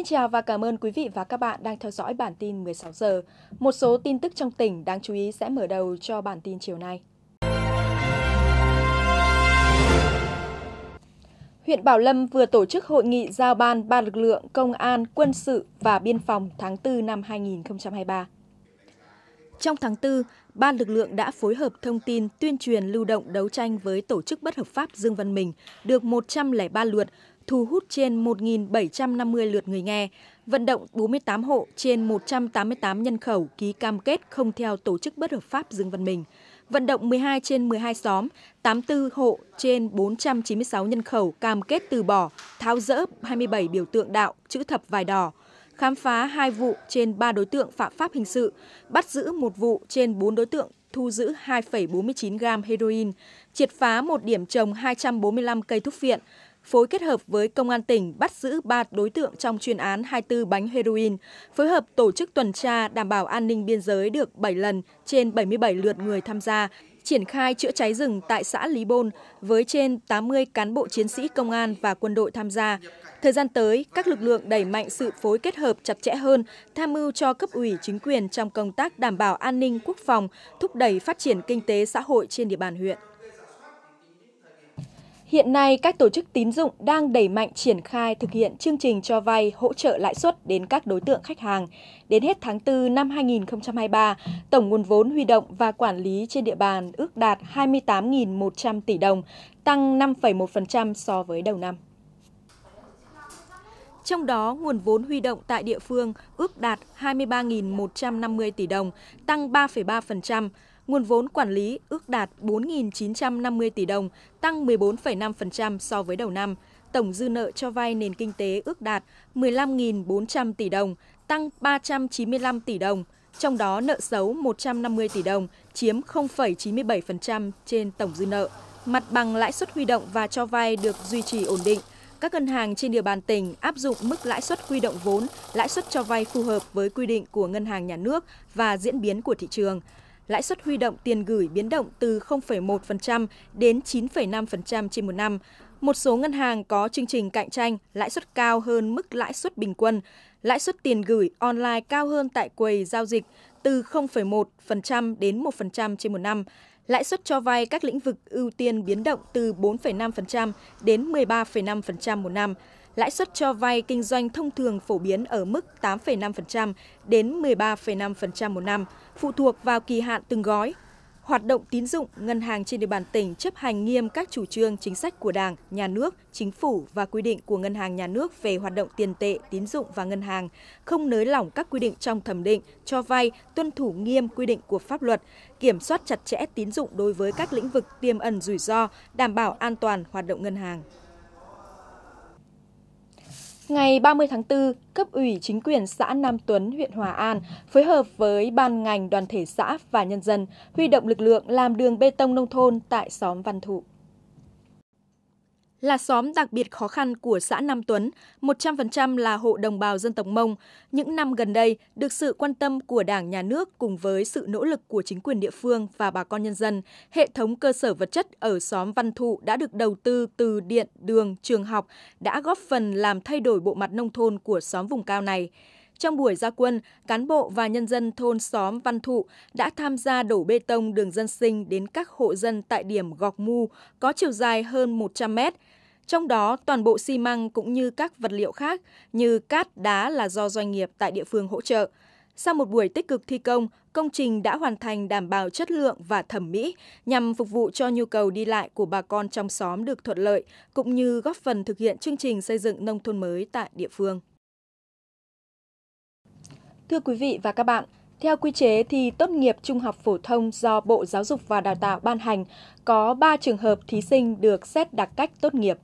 Xin chào và cảm ơn quý vị và các bạn đang theo dõi bản tin 16 giờ. Một số tin tức trong tỉnh đáng chú ý sẽ mở đầu cho bản tin chiều nay. Huyện Bảo Lâm vừa tổ chức hội nghị giao ban ba lực lượng công an, quân sự và biên phòng tháng 4 năm 2023. Trong tháng 4, ba lực lượng đã phối hợp thông tin tuyên truyền lưu động đấu tranh với tổ chức bất hợp pháp Dương Văn Mình được 103 lượt thu hút trên 1.750 lượt người nghe, vận động 48 hộ trên 188 nhân khẩu ký cam kết không theo tổ chức bất hợp pháp Dương Văn Mình, vận động 12 trên 12 xóm, 84 hộ trên 496 nhân khẩu cam kết từ bỏ, tháo rỡ 27 biểu tượng đạo, chữ thập vải đỏ, khám phá 2 vụ trên 3 đối tượng phạm pháp hình sự, bắt giữ một vụ trên 4 đối tượng thu giữ 2,49 gram heroin, triệt phá một điểm trồng 245 cây thuốc viện, phối kết hợp với Công an tỉnh bắt giữ 3 đối tượng trong chuyên án 24 bánh heroin, phối hợp tổ chức tuần tra đảm bảo an ninh biên giới được 7 lần trên 77 lượt người tham gia, triển khai chữa cháy rừng tại xã Lý Bôn với trên 80 cán bộ chiến sĩ công an và quân đội tham gia. Thời gian tới, các lực lượng đẩy mạnh sự phối kết hợp chặt chẽ hơn, tham mưu cho cấp ủy chính quyền trong công tác đảm bảo an ninh quốc phòng, thúc đẩy phát triển kinh tế xã hội trên địa bàn huyện. Hiện nay, các tổ chức tín dụng đang đẩy mạnh triển khai thực hiện chương trình cho vay hỗ trợ lãi suất đến các đối tượng khách hàng. Đến hết tháng 4 năm 2023, tổng nguồn vốn huy động và quản lý trên địa bàn ước đạt 28.100 tỷ đồng, tăng 5,1% so với đầu năm. Trong đó, nguồn vốn huy động tại địa phương ước đạt 23.150 tỷ đồng, tăng 3,3%, nguồn vốn quản lý ước đạt 4.950 tỷ đồng, tăng 14,5% so với đầu năm. Tổng dư nợ cho vay nền kinh tế ước đạt 15.400 tỷ đồng, tăng 395 tỷ đồng, trong đó nợ xấu 150 tỷ đồng, chiếm 0,97% trên tổng dư nợ. Mặt bằng lãi suất huy động và cho vay được duy trì ổn định. Các ngân hàng trên địa bàn tỉnh áp dụng mức lãi suất huy động vốn, lãi suất cho vay phù hợp với quy định của ngân hàng nhà nước và diễn biến của thị trường lãi suất huy động tiền gửi biến động từ 0,1% đến 9,5% trên một năm. Một số ngân hàng có chương trình cạnh tranh lãi suất cao hơn mức lãi suất bình quân. Lãi suất tiền gửi online cao hơn tại quầy giao dịch từ 0,1% đến 1% trên một năm. Lãi suất cho vay các lĩnh vực ưu tiên biến động từ 4,5% đến 13,5% một năm lãi suất cho vay kinh doanh thông thường phổ biến ở mức 8,5% đến 13,5% một năm, phụ thuộc vào kỳ hạn từng gói. Hoạt động tín dụng, ngân hàng trên địa bàn tỉnh chấp hành nghiêm các chủ trương chính sách của Đảng, Nhà nước, Chính phủ và quy định của Ngân hàng Nhà nước về hoạt động tiền tệ, tín dụng và ngân hàng, không nới lỏng các quy định trong thẩm định, cho vay, tuân thủ nghiêm quy định của pháp luật, kiểm soát chặt chẽ tín dụng đối với các lĩnh vực tiềm ẩn rủi ro, đảm bảo an toàn hoạt động ngân hàng. Ngày 30 tháng 4, cấp ủy chính quyền xã Nam Tuấn, huyện Hòa An phối hợp với ban ngành đoàn thể xã và nhân dân huy động lực lượng làm đường bê tông nông thôn tại xóm Văn Thụ. Là xóm đặc biệt khó khăn của xã Nam Tuấn, 100% là hộ đồng bào dân tộc Mông, những năm gần đây được sự quan tâm của Đảng, Nhà nước cùng với sự nỗ lực của chính quyền địa phương và bà con nhân dân, hệ thống cơ sở vật chất ở xóm Văn Thụ đã được đầu tư từ điện, đường, trường học, đã góp phần làm thay đổi bộ mặt nông thôn của xóm vùng cao này. Trong buổi gia quân, cán bộ và nhân dân thôn xóm Văn Thụ đã tham gia đổ bê tông đường dân sinh đến các hộ dân tại điểm Gọc Mu có chiều dài hơn 100 mét. Trong đó, toàn bộ xi măng cũng như các vật liệu khác như cát, đá là do doanh nghiệp tại địa phương hỗ trợ. Sau một buổi tích cực thi công, công trình đã hoàn thành đảm bảo chất lượng và thẩm mỹ nhằm phục vụ cho nhu cầu đi lại của bà con trong xóm được thuận lợi, cũng như góp phần thực hiện chương trình xây dựng nông thôn mới tại địa phương. Thưa quý vị và các bạn, theo quy chế thì tốt nghiệp trung học phổ thông do Bộ Giáo dục và Đào tạo ban hành, có 3 trường hợp thí sinh được xét đặc cách tốt nghiệp.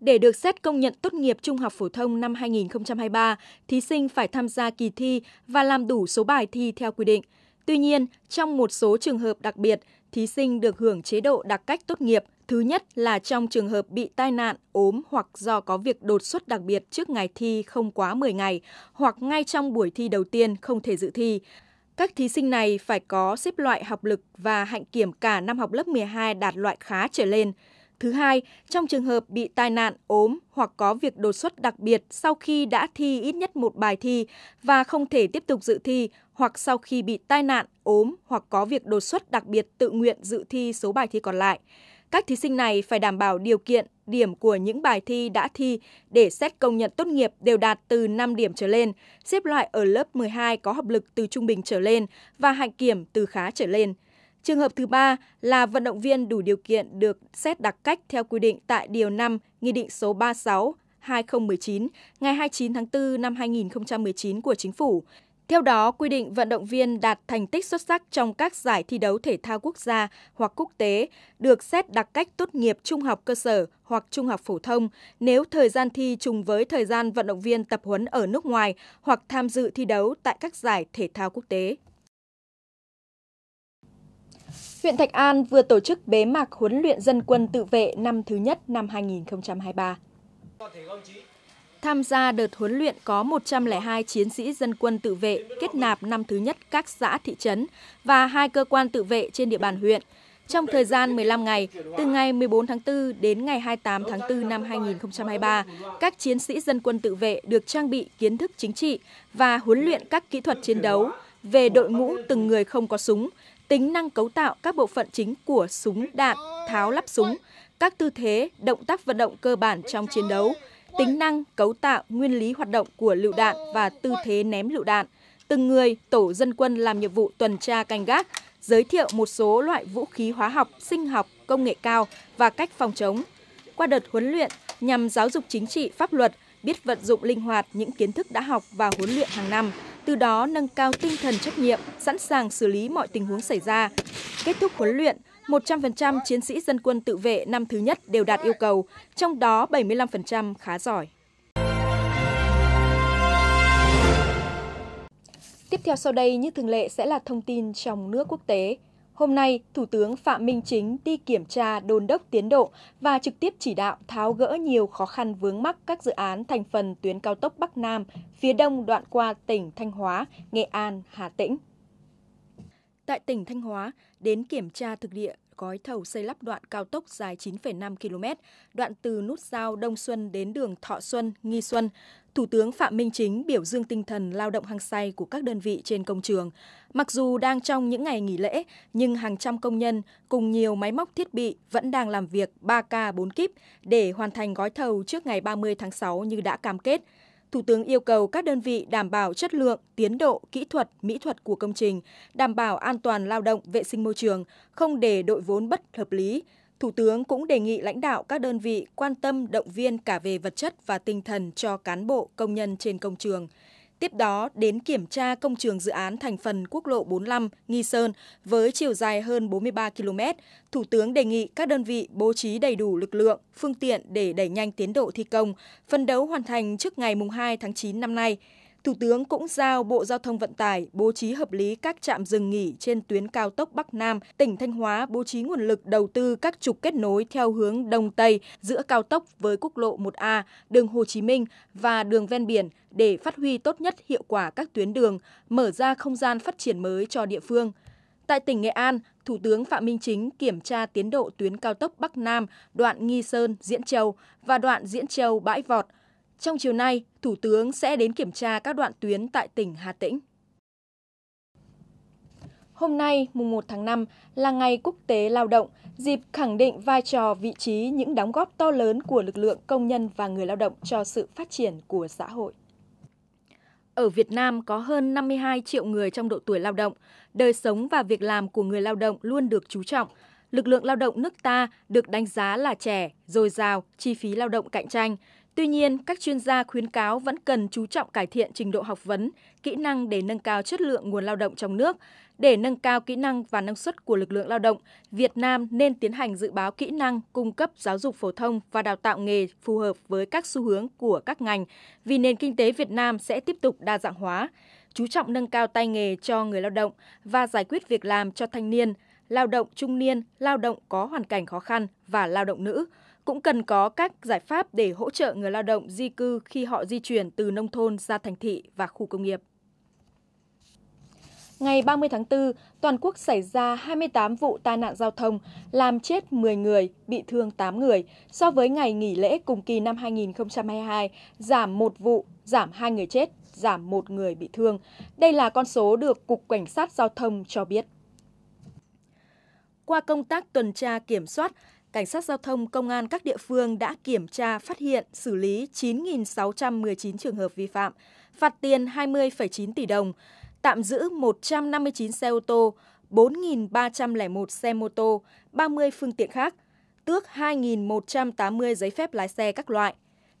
Để được xét công nhận tốt nghiệp trung học phổ thông năm 2023, thí sinh phải tham gia kỳ thi và làm đủ số bài thi theo quy định. Tuy nhiên, trong một số trường hợp đặc biệt, thí sinh được hưởng chế độ đặc cách tốt nghiệp. Thứ nhất là trong trường hợp bị tai nạn, ốm hoặc do có việc đột xuất đặc biệt trước ngày thi không quá 10 ngày hoặc ngay trong buổi thi đầu tiên không thể dự thi. Các thí sinh này phải có xếp loại học lực và hạnh kiểm cả năm học lớp 12 đạt loại khá trở lên. Thứ hai, trong trường hợp bị tai nạn, ốm hoặc có việc đột xuất đặc biệt sau khi đã thi ít nhất một bài thi và không thể tiếp tục dự thi hoặc sau khi bị tai nạn, ốm hoặc có việc đột xuất đặc biệt tự nguyện dự thi số bài thi còn lại. Các thí sinh này phải đảm bảo điều kiện điểm của những bài thi đã thi để xét công nhận tốt nghiệp đều đạt từ 5 điểm trở lên, xếp loại ở lớp 12 có học lực từ trung bình trở lên và hạnh kiểm từ khá trở lên – Trường hợp thứ ba là vận động viên đủ điều kiện được xét đặc cách theo quy định tại Điều 5 Nghị định số 36 2019 ngày 29 tháng 4 năm 2019 của Chính phủ. Theo đó, quy định vận động viên đạt thành tích xuất sắc trong các giải thi đấu thể thao quốc gia hoặc quốc tế được xét đặc cách tốt nghiệp trung học cơ sở hoặc trung học phổ thông nếu thời gian thi trùng với thời gian vận động viên tập huấn ở nước ngoài hoặc tham dự thi đấu tại các giải thể thao quốc tế. Huyện Thạch An vừa tổ chức bế mạc huấn luyện dân quân tự vệ năm thứ nhất năm 2023. Tham gia đợt huấn luyện có 102 chiến sĩ dân quân tự vệ kết nạp năm thứ nhất các xã thị trấn và hai cơ quan tự vệ trên địa bàn huyện. Trong thời gian 15 ngày, từ ngày 14 tháng 4 đến ngày 28 tháng 4 năm 2023, các chiến sĩ dân quân tự vệ được trang bị kiến thức chính trị và huấn luyện các kỹ thuật chiến đấu về đội ngũ từng người không có súng, tính năng cấu tạo các bộ phận chính của súng đạn, tháo lắp súng, các tư thế, động tác vận động cơ bản trong chiến đấu, tính năng, cấu tạo, nguyên lý hoạt động của lựu đạn và tư thế ném lựu đạn. Từng người, tổ dân quân làm nhiệm vụ tuần tra canh gác, giới thiệu một số loại vũ khí hóa học, sinh học, công nghệ cao và cách phòng chống. Qua đợt huấn luyện nhằm giáo dục chính trị pháp luật, biết vận dụng linh hoạt những kiến thức đã học và huấn luyện hàng năm, từ đó nâng cao tinh thần trách nhiệm, sẵn sàng xử lý mọi tình huống xảy ra. Kết thúc huấn luyện, 100% chiến sĩ dân quân tự vệ năm thứ nhất đều đạt yêu cầu, trong đó 75% khá giỏi. Tiếp theo sau đây như thường lệ sẽ là thông tin trong nước quốc tế. Hôm nay, Thủ tướng Phạm Minh Chính đi kiểm tra đôn đốc tiến độ và trực tiếp chỉ đạo tháo gỡ nhiều khó khăn vướng mắc các dự án thành phần tuyến cao tốc Bắc Nam, phía Đông đoạn qua tỉnh Thanh Hóa, Nghệ An, Hà Tĩnh. Tại tỉnh Thanh Hóa, đến kiểm tra thực địa gói thầu xây lắp đoạn cao tốc dài 9,5 km, đoạn từ nút giao Đông Xuân đến đường Thọ Xuân, Nghi Xuân, Thủ tướng Phạm Minh Chính biểu dương tinh thần lao động hăng say của các đơn vị trên công trường. Mặc dù đang trong những ngày nghỉ lễ, nhưng hàng trăm công nhân cùng nhiều máy móc thiết bị vẫn đang làm việc 3 k 4 kíp để hoàn thành gói thầu trước ngày 30 tháng 6 như đã cam kết. Thủ tướng yêu cầu các đơn vị đảm bảo chất lượng, tiến độ, kỹ thuật, mỹ thuật của công trình, đảm bảo an toàn lao động, vệ sinh môi trường, không để đội vốn bất hợp lý, Thủ tướng cũng đề nghị lãnh đạo các đơn vị quan tâm động viên cả về vật chất và tinh thần cho cán bộ công nhân trên công trường. Tiếp đó đến kiểm tra công trường dự án thành phần quốc lộ 45 Nghi Sơn với chiều dài hơn 43 km, Thủ tướng đề nghị các đơn vị bố trí đầy đủ lực lượng, phương tiện để đẩy nhanh tiến độ thi công, phân đấu hoàn thành trước ngày 2 tháng 9 năm nay. Thủ tướng cũng giao Bộ Giao thông Vận tải bố trí hợp lý các trạm dừng nghỉ trên tuyến cao tốc Bắc Nam, tỉnh Thanh Hóa bố trí nguồn lực đầu tư các trục kết nối theo hướng Đông Tây giữa cao tốc với quốc lộ 1A, đường Hồ Chí Minh và đường ven biển để phát huy tốt nhất hiệu quả các tuyến đường, mở ra không gian phát triển mới cho địa phương. Tại tỉnh Nghệ An, Thủ tướng Phạm Minh Chính kiểm tra tiến độ tuyến cao tốc Bắc Nam đoạn Nghi Sơn – Diễn Châu và đoạn Diễn Châu – Bãi Vọt – trong chiều nay, Thủ tướng sẽ đến kiểm tra các đoạn tuyến tại tỉnh Hà Tĩnh. Hôm nay, mùng 1 tháng 5, là ngày quốc tế lao động, dịp khẳng định vai trò, vị trí, những đóng góp to lớn của lực lượng công nhân và người lao động cho sự phát triển của xã hội. Ở Việt Nam có hơn 52 triệu người trong độ tuổi lao động, đời sống và việc làm của người lao động luôn được chú trọng. Lực lượng lao động nước ta được đánh giá là trẻ, dồi dào, chi phí lao động cạnh tranh, Tuy nhiên, các chuyên gia khuyến cáo vẫn cần chú trọng cải thiện trình độ học vấn, kỹ năng để nâng cao chất lượng nguồn lao động trong nước. Để nâng cao kỹ năng và năng suất của lực lượng lao động, Việt Nam nên tiến hành dự báo kỹ năng cung cấp giáo dục phổ thông và đào tạo nghề phù hợp với các xu hướng của các ngành, vì nền kinh tế Việt Nam sẽ tiếp tục đa dạng hóa, chú trọng nâng cao tay nghề cho người lao động và giải quyết việc làm cho thanh niên, lao động trung niên, lao động có hoàn cảnh khó khăn và lao động nữ – cũng cần có các giải pháp để hỗ trợ người lao động di cư khi họ di chuyển từ nông thôn ra thành thị và khu công nghiệp. Ngày 30 tháng 4, toàn quốc xảy ra 28 vụ tai nạn giao thông, làm chết 10 người, bị thương 8 người. So với ngày nghỉ lễ cùng kỳ năm 2022, giảm 1 vụ, giảm 2 người chết, giảm 1 người bị thương. Đây là con số được Cục Cảnh sát Giao thông cho biết. Qua công tác tuần tra kiểm soát, cảnh sát giao thông, công an các địa phương đã kiểm tra, phát hiện, xử lý 9.619 trường hợp vi phạm, phạt tiền 20,9 tỷ đồng, tạm giữ 159 xe ô tô, 4.301 xe mô tô, 30 phương tiện khác, tước 2.180 giấy phép lái xe các loại.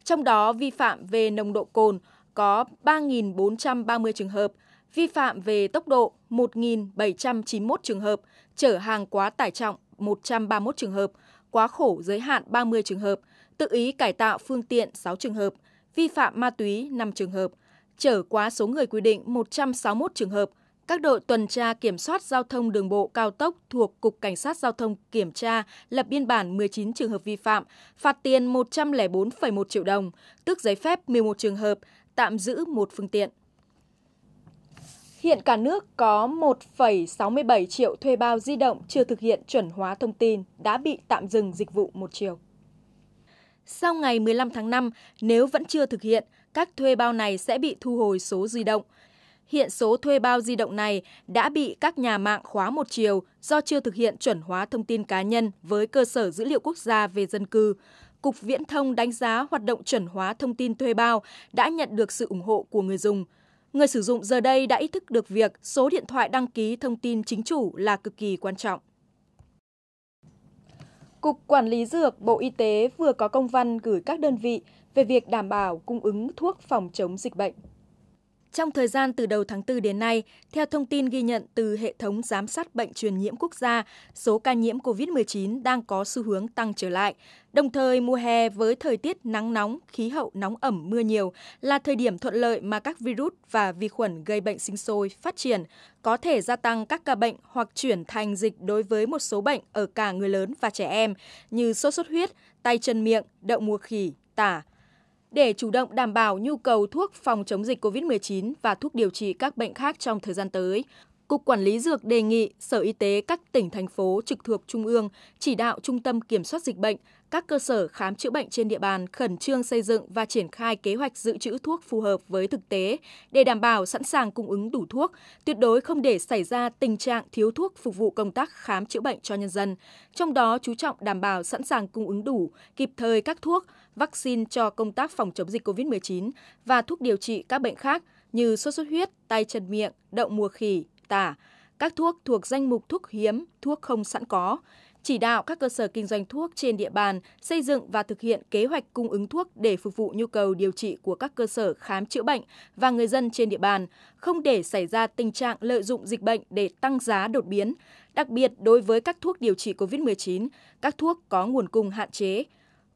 Trong đó vi phạm về nồng độ cồn có 3.430 trường hợp, vi phạm về tốc độ 1.791 trường hợp, chở hàng quá tải trọng 131 trường hợp, quá khổ giới hạn 30 trường hợp, tự ý cải tạo phương tiện 6 trường hợp, vi phạm ma túy 5 trường hợp, trở quá số người quy định 161 trường hợp. Các đội tuần tra kiểm soát giao thông đường bộ cao tốc thuộc Cục Cảnh sát Giao thông kiểm tra lập biên bản 19 trường hợp vi phạm, phạt tiền 104,1 triệu đồng, tước giấy phép 11 trường hợp, tạm giữ một phương tiện. Hiện cả nước có 1,67 triệu thuê bao di động chưa thực hiện chuẩn hóa thông tin đã bị tạm dừng dịch vụ một chiều. Sau ngày 15 tháng 5, nếu vẫn chưa thực hiện, các thuê bao này sẽ bị thu hồi số di động. Hiện số thuê bao di động này đã bị các nhà mạng khóa một chiều do chưa thực hiện chuẩn hóa thông tin cá nhân với cơ sở dữ liệu quốc gia về dân cư. Cục Viễn thông đánh giá hoạt động chuẩn hóa thông tin thuê bao đã nhận được sự ủng hộ của người dùng – Người sử dụng giờ đây đã ý thức được việc số điện thoại đăng ký thông tin chính chủ là cực kỳ quan trọng. Cục Quản lý Dược Bộ Y tế vừa có công văn gửi các đơn vị về việc đảm bảo cung ứng thuốc phòng chống dịch bệnh. Trong thời gian từ đầu tháng 4 đến nay, theo thông tin ghi nhận từ hệ thống giám sát bệnh truyền nhiễm quốc gia, số ca nhiễm COVID-19 đang có xu hướng tăng trở lại. Đồng thời, mùa hè với thời tiết nắng nóng, khí hậu nóng ẩm mưa nhiều là thời điểm thuận lợi mà các virus và vi khuẩn gây bệnh sinh sôi, phát triển, có thể gia tăng các ca bệnh hoặc chuyển thành dịch đối với một số bệnh ở cả người lớn và trẻ em như sốt xuất huyết, tay chân miệng, đậu mùa khỉ, tả, để chủ động đảm bảo nhu cầu thuốc phòng chống dịch COVID-19 và thuốc điều trị các bệnh khác trong thời gian tới. Cục Quản lý Dược đề nghị Sở Y tế các tỉnh, thành phố trực thuộc Trung ương chỉ đạo Trung tâm Kiểm soát Dịch bệnh các cơ sở khám chữa bệnh trên địa bàn khẩn trương xây dựng và triển khai kế hoạch dự trữ thuốc phù hợp với thực tế để đảm bảo sẵn sàng cung ứng đủ thuốc, tuyệt đối không để xảy ra tình trạng thiếu thuốc phục vụ công tác khám chữa bệnh cho nhân dân. Trong đó chú trọng đảm bảo sẵn sàng cung ứng đủ, kịp thời các thuốc, vaccine cho công tác phòng chống dịch COVID-19 và thuốc điều trị các bệnh khác như sốt xuất huyết, tay chân miệng, đậu mùa khỉ, tả, các thuốc thuộc danh mục thuốc hiếm, thuốc không sẵn có, chỉ đạo các cơ sở kinh doanh thuốc trên địa bàn xây dựng và thực hiện kế hoạch cung ứng thuốc để phục vụ nhu cầu điều trị của các cơ sở khám chữa bệnh và người dân trên địa bàn, không để xảy ra tình trạng lợi dụng dịch bệnh để tăng giá đột biến, đặc biệt đối với các thuốc điều trị COVID-19, các thuốc có nguồn cung hạn chế.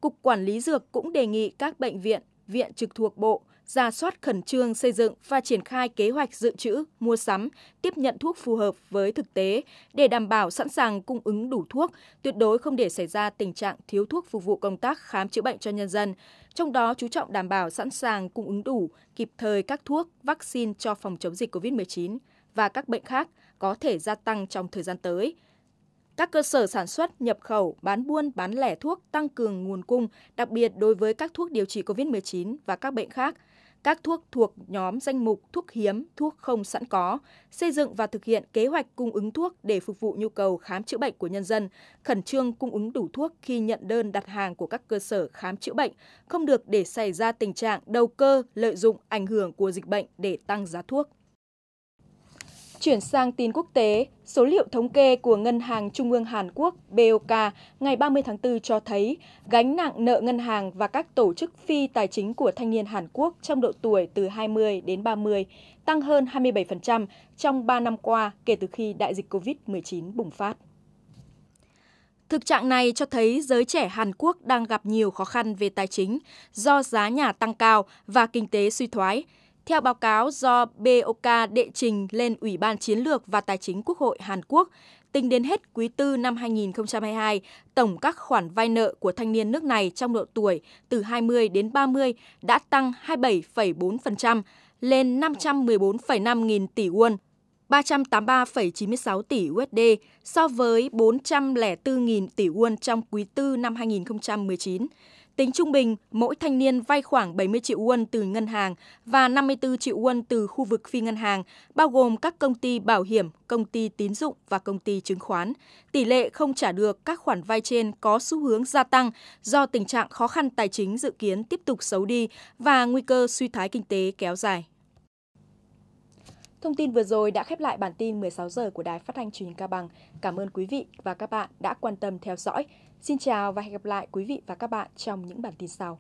Cục Quản lý Dược cũng đề nghị các bệnh viện, viện trực thuộc bộ ra soát khẩn trương xây dựng và triển khai kế hoạch dự trữ, mua sắm, tiếp nhận thuốc phù hợp với thực tế để đảm bảo sẵn sàng cung ứng đủ thuốc, tuyệt đối không để xảy ra tình trạng thiếu thuốc phục vụ công tác khám chữa bệnh cho nhân dân. Trong đó chú trọng đảm bảo sẵn sàng cung ứng đủ, kịp thời các thuốc, vaccine cho phòng chống dịch COVID-19 và các bệnh khác có thể gia tăng trong thời gian tới các cơ sở sản xuất, nhập khẩu, bán buôn, bán lẻ thuốc tăng cường nguồn cung, đặc biệt đối với các thuốc điều trị COVID-19 và các bệnh khác, các thuốc thuộc nhóm danh mục thuốc hiếm, thuốc không sẵn có, xây dựng và thực hiện kế hoạch cung ứng thuốc để phục vụ nhu cầu khám chữa bệnh của nhân dân, khẩn trương cung ứng đủ thuốc khi nhận đơn đặt hàng của các cơ sở khám chữa bệnh, không được để xảy ra tình trạng đầu cơ lợi dụng ảnh hưởng của dịch bệnh để tăng giá thuốc. Chuyển sang tin quốc tế, số liệu thống kê của Ngân hàng Trung ương Hàn Quốc BOK ngày 30 tháng 4 cho thấy gánh nặng nợ ngân hàng và các tổ chức phi tài chính của thanh niên Hàn Quốc trong độ tuổi từ 20 đến 30 tăng hơn 27% trong 3 năm qua kể từ khi đại dịch COVID-19 bùng phát. Thực trạng này cho thấy giới trẻ Hàn Quốc đang gặp nhiều khó khăn về tài chính do giá nhà tăng cao và kinh tế suy thoái – theo báo cáo do BOK đệ trình lên Ủy ban Chiến lược và Tài chính Quốc hội Hàn Quốc, tính đến hết quý tư năm 2022, tổng các khoản vay nợ của thanh niên nước này trong độ tuổi từ 20 đến 30 đã tăng 27,4% lên 514,5 nghìn tỷ won, 383,96 tỷ USD so với 404 nghìn tỷ won trong quý tư năm 2019. Tính trung bình, mỗi thanh niên vay khoảng 70 triệu won từ ngân hàng và 54 triệu won từ khu vực phi ngân hàng, bao gồm các công ty bảo hiểm, công ty tín dụng và công ty chứng khoán. Tỷ lệ không trả được các khoản vay trên có xu hướng gia tăng do tình trạng khó khăn tài chính dự kiến tiếp tục xấu đi và nguy cơ suy thái kinh tế kéo dài. Thông tin vừa rồi đã khép lại bản tin 16 giờ của Đài Phát thanh Truyền hình Cao Bằng. Cảm ơn quý vị và các bạn đã quan tâm theo dõi. Xin chào và hẹn gặp lại quý vị và các bạn trong những bản tin sau.